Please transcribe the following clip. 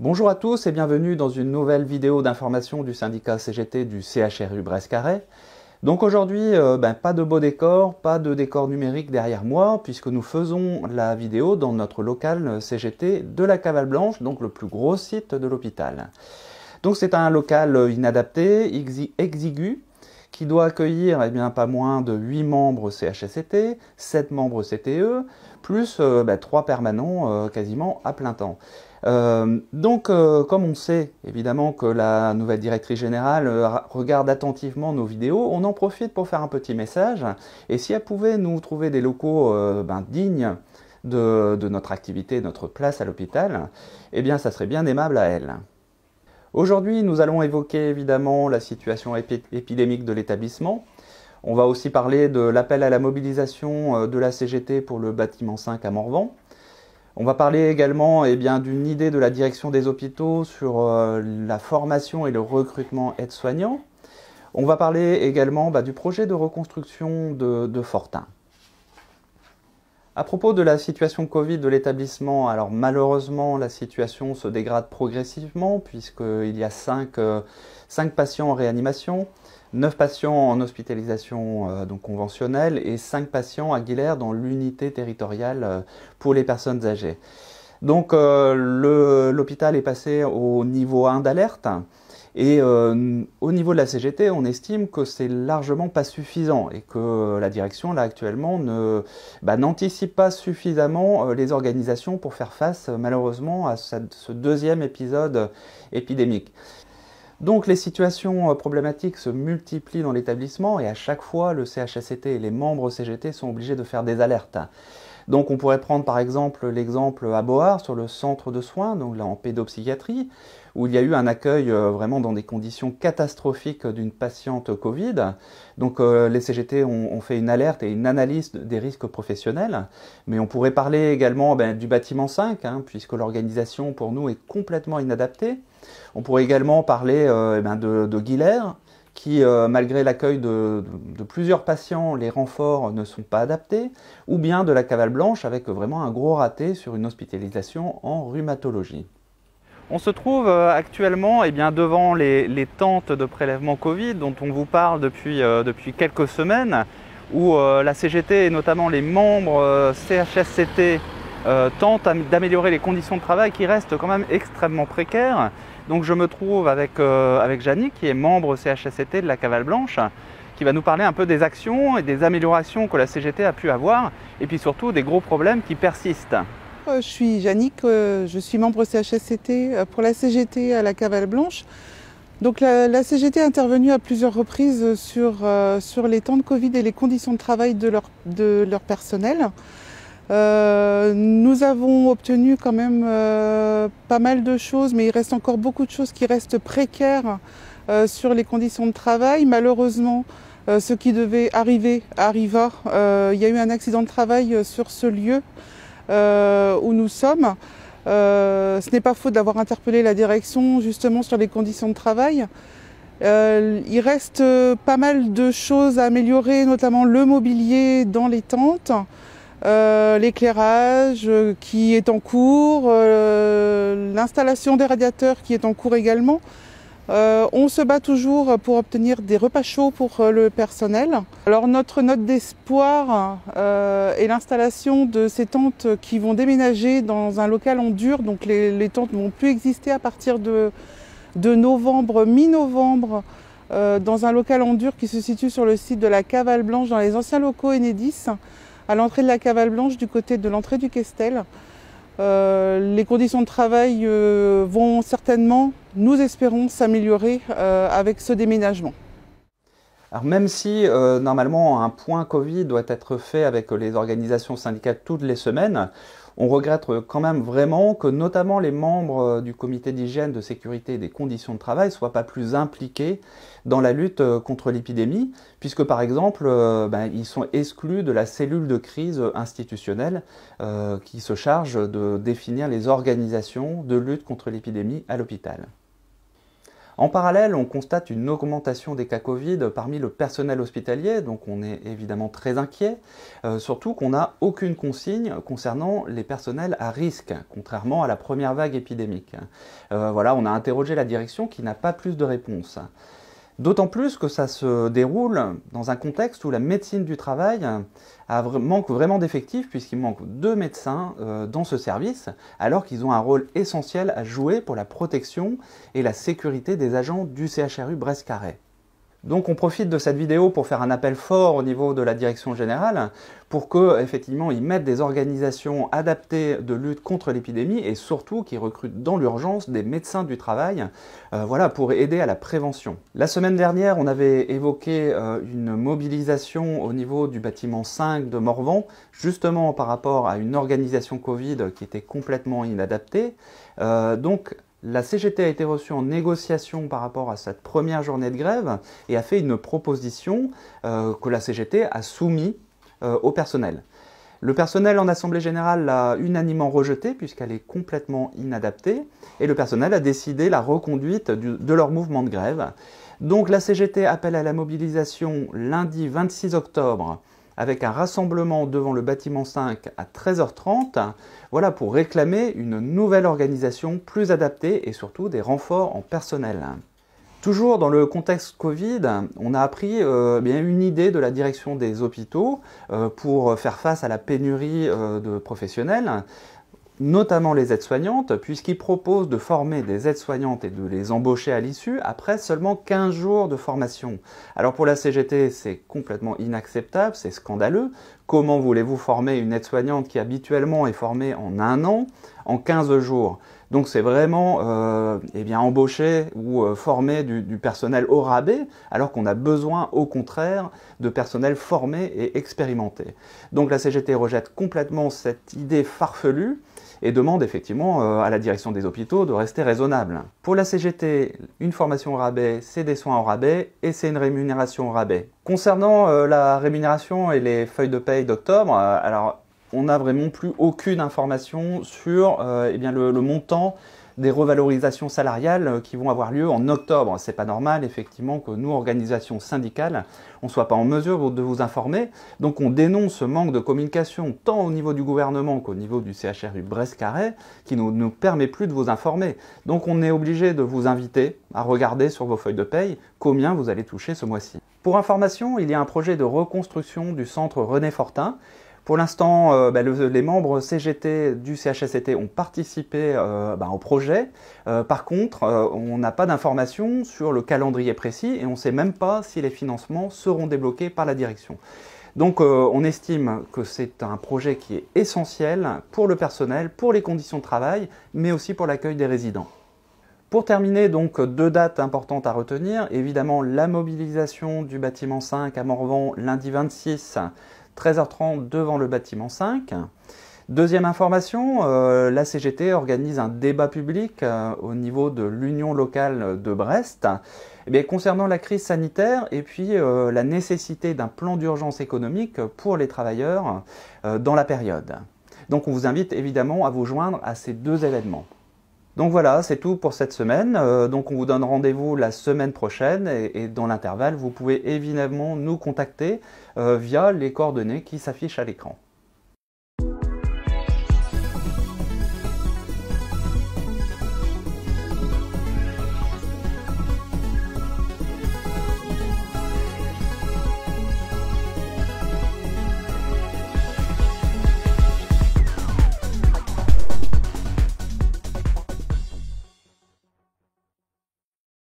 Bonjour à tous et bienvenue dans une nouvelle vidéo d'information du syndicat CGT du CHRU brest Donc aujourd'hui, euh, ben, pas de beau décor, pas de décor numérique derrière moi, puisque nous faisons la vidéo dans notre local CGT de la Cavale Blanche, donc le plus gros site de l'hôpital. Donc c'est un local euh, inadapté, exigu, qui doit accueillir eh bien, pas moins de 8 membres CHSCT, 7 membres CTE, plus 3 euh, bah, permanents euh, quasiment à plein temps. donc, comme on sait évidemment que la nouvelle directrice générale regarde attentivement nos vidéos, on en profite pour faire un petit message. Et si elle pouvait nous trouver des locaux ben, dignes de, de notre activité, notre place à l'hôpital, eh bien, ça serait bien aimable à elle. Aujourd'hui, nous allons évoquer évidemment la situation épidémique de l'établissement. On va aussi parler de l'appel à la mobilisation euh, de la CGT pour le bâtiment 5 à Morvan. On va parler également eh bien, d'une idée de la direction des hôpitaux sur euh, la formation et le recrutement aides-soignants. On va parler également bah, du projet de reconstruction de Fortin. À propos de la situation Covid de l'établissement, alors malheureusement la situation se dégrade progressivement puisqu'il y a 5, euh, patients en réanimation, 9 patients en hospitalisation euh, donc conventionnelle et 5 patients à Guilherme dans l'unité territoriale euh, pour les personnes âgées. Donc l'hôpital est passé au niveau 1 d'alerte. Et euh, au niveau de la CGT, on estime que c'est largement pas suffisant et que la direction, là actuellement, bah, n'anticipe pas suffisamment euh, les organisations pour faire face euh, malheureusement à ce deuxième épisode épidémique. Donc les situations problématiques se multiplient dans l'établissement et à chaque fois le CHSCT et les membres CGT sont obligés de faire des alertes. Donc on pourrait prendre par exemple l'exemple à Board sur le centre de soins, donc là en pédopsychiatrie, où il y a eu un accueil euh, vraiment dans des conditions catastrophiques d'une patiente Covid. Donc euh, les CGT ont, fait une alerte et une analyse des risques professionnels. Mais on pourrait parler également ben, du bâtiment 5, hein, puisque l'organisation pour nous est complètement inadaptée. On pourrait également parler euh, ben, de, de Guilherme, qui, euh, malgré l'accueil de, plusieurs patients, les renforts ne sont pas adaptés, ou bien de la cavale blanche avec vraiment un gros raté sur une hospitalisation en rhumatologie. On se trouve euh, actuellement et eh bien, devant les, tentes de prélèvement Covid dont on vous parle depuis, euh, quelques semaines, où la CGT et notamment les membres CHSCT tentent d'améliorer les conditions de travail qui restent quand même extrêmement précaires. Donc je me trouve avec, euh, Jeannick, qui est membre CHSCT de la Cavale Blanche, qui va nous parler un peu des actions et des améliorations que la CGT a pu avoir, et puis surtout des gros problèmes qui persistent. Euh, je suis Yannick, euh, je suis membre CHSCT pour la CGT à la Cavale Blanche. Donc la, CGT est intervenue à plusieurs reprises sur, les temps de Covid et les conditions de travail de leur personnel. Euh, nous avons obtenu quand même euh, pas mal de choses, mais il reste encore beaucoup de choses qui restent précaires euh, sur les conditions de travail. Malheureusement, ce qui devait arriver arriva. il y a eu un accident de travail sur ce lieu où nous sommes. ce n'est pas faux d'avoir interpellé la direction justement sur les conditions de travail. il reste pas mal de choses à améliorer, notamment le mobilier dans les tentes. Euh, l'éclairage euh, qui est en cours, euh, l'installation des radiateurs qui est en cours également. on se bat toujours pour obtenir des repas chauds pour le personnel. Alors notre note d'espoir est l'installation de ces tentes qui vont déménager dans un local en dur, donc les, tentes ne vont plus exister à partir de, de novembre, mi-novembre, dans un local en dur qui se situe sur le site de la Cavale Blanche dans les anciens locaux Enedis à l'entrée de la Cavale Blanche du côté de l'entrée du Castel. Euh, les conditions de travail euh, vont certainement, nous espérons, s'améliorer euh, avec ce déménagement. Alors même si euh, normalement un point Covid doit être fait avec les organisations syndicales toutes les semaines, on regrette quand même vraiment que notamment les membres euh, du comité d'hygiène, de sécurité et des conditions de travail ne soient pas plus impliqués dans la lutte euh, contre l'épidémie, puisque par exemple, ben, ils sont exclus de la cellule de crise institutionnelle qui se charge de définir les organisations de lutte contre l'épidémie à l'hôpital. En parallèle, on constate une augmentation des cas Covid parmi le personnel hospitalier, donc on est évidemment très inquiet, euh, surtout qu'on n'a aucune consigne concernant les personnels à risque, contrairement à la première vague épidémique. Euh, voilà, on a interrogé la direction qui n'a pas plus de réponse. D'autant plus que ça se déroule dans un contexte où la médecine du travail manque vraiment d'effectifs, puisqu'il manque deux médecins euh, dans ce service, alors qu'ils ont un rôle essentiel à jouer pour la protection et la sécurité des agents du CHRU Brest-Carré. Donc on profite de cette vidéo pour faire un appel fort au niveau de la direction générale pour qu'effectivement effectivement ils mettent des organisations adaptées de lutte contre l'épidémie et surtout qu'ils recrutent dans l'urgence des médecins du travail euh, voilà pour aider à la prévention. La semaine dernière, on avait évoqué euh, une mobilisation au niveau du bâtiment 5 de Morvan justement par rapport à une organisation Covid qui était complètement inadaptée. Euh, donc la CGT a été reçue en négociation par rapport à cette première journée de grève et a fait une proposition euh, que la CGT a soumise euh, au personnel. Le personnel en Assemblée générale l'a unanimement rejetée puisqu'elle est complètement inadaptée et le personnel a décidé la reconduite de leur mouvement de grève. Donc la CGT appelle à la mobilisation lundi 26 octobre avec un rassemblement devant le bâtiment 5 à 13h30, voilà pour réclamer une nouvelle organisation plus adaptée et surtout des renforts en personnel. Toujours dans le contexte Covid, on a appris euh, bien une idée de la direction des hôpitaux euh, pour faire face à la pénurie euh, de professionnels notamment les aides-soignantes, puisqu'ils proposent de former des aides-soignantes et de les embaucher à l'issue après seulement 15 jours de formation. Alors pour la CGT, c'est complètement inacceptable, c'est scandaleux. Comment voulez-vous former une aide-soignante qui habituellement est formée en un an, en 15 jours donc c'est vraiment euh, eh bien, embaucher ou euh, former du, du, personnel au rabais, alors qu'on a besoin au contraire de personnel formé et expérimenté. Donc la CGT rejette complètement cette idée farfelue et demande effectivement euh, à la direction des hôpitaux de rester raisonnable. Pour la CGT, une formation au rabais, c'est des soins au rabais et c'est une rémunération au rabais. Concernant euh, la rémunération et les feuilles de paye d'octobre, euh, alors on n'a vraiment plus aucune information sur eh bien, le montant des revalorisations salariales euh, qui vont avoir lieu en octobre. C'est pas normal, effectivement, que nous, organisations syndicales, on soit pas en mesure de vous informer. Donc, on dénonce ce manque de communication, tant au niveau du gouvernement qu'au niveau du CHRU Brest-Carré, qui ne nous, nous permet plus de vous informer. Donc, on est obligé de vous inviter à regarder sur vos feuilles de paye combien vous allez toucher ce mois-ci. Pour information, il y a un projet de reconstruction du centre René Fortin pour l'instant, euh, ben, les membres CGT du CHSCT e ont participé euh, ben, au projet. Euh, par contre, on n'a pas d'informations sur le calendrier précis et on ne sait même pas si les financements seront débloqués par la direction. Donc on estime que c'est un projet qui est essentiel pour le personnel, pour les conditions de travail, mais aussi pour l'accueil des résidents. Pour terminer, donc deux dates importantes à retenir. Évidemment, la mobilisation du bâtiment 5 à Morvan lundi 26 13h30 devant le bâtiment 5. Deuxième information, euh, la CGT organise un débat public euh, au niveau de l'Union locale de Brest eh concernant la crise sanitaire et puis euh, la nécessité d'un plan d'urgence économique pour les travailleurs dans la période. Donc on vous invite évidemment à vous joindre à ces deux événements. Donc voilà, c'est tout pour cette semaine. Euh, donc on vous donne rendez-vous la semaine prochaine et, dans l'intervalle, vous pouvez évidemment nous contacter euh, via les coordonnées qui s'affichent à l'écran.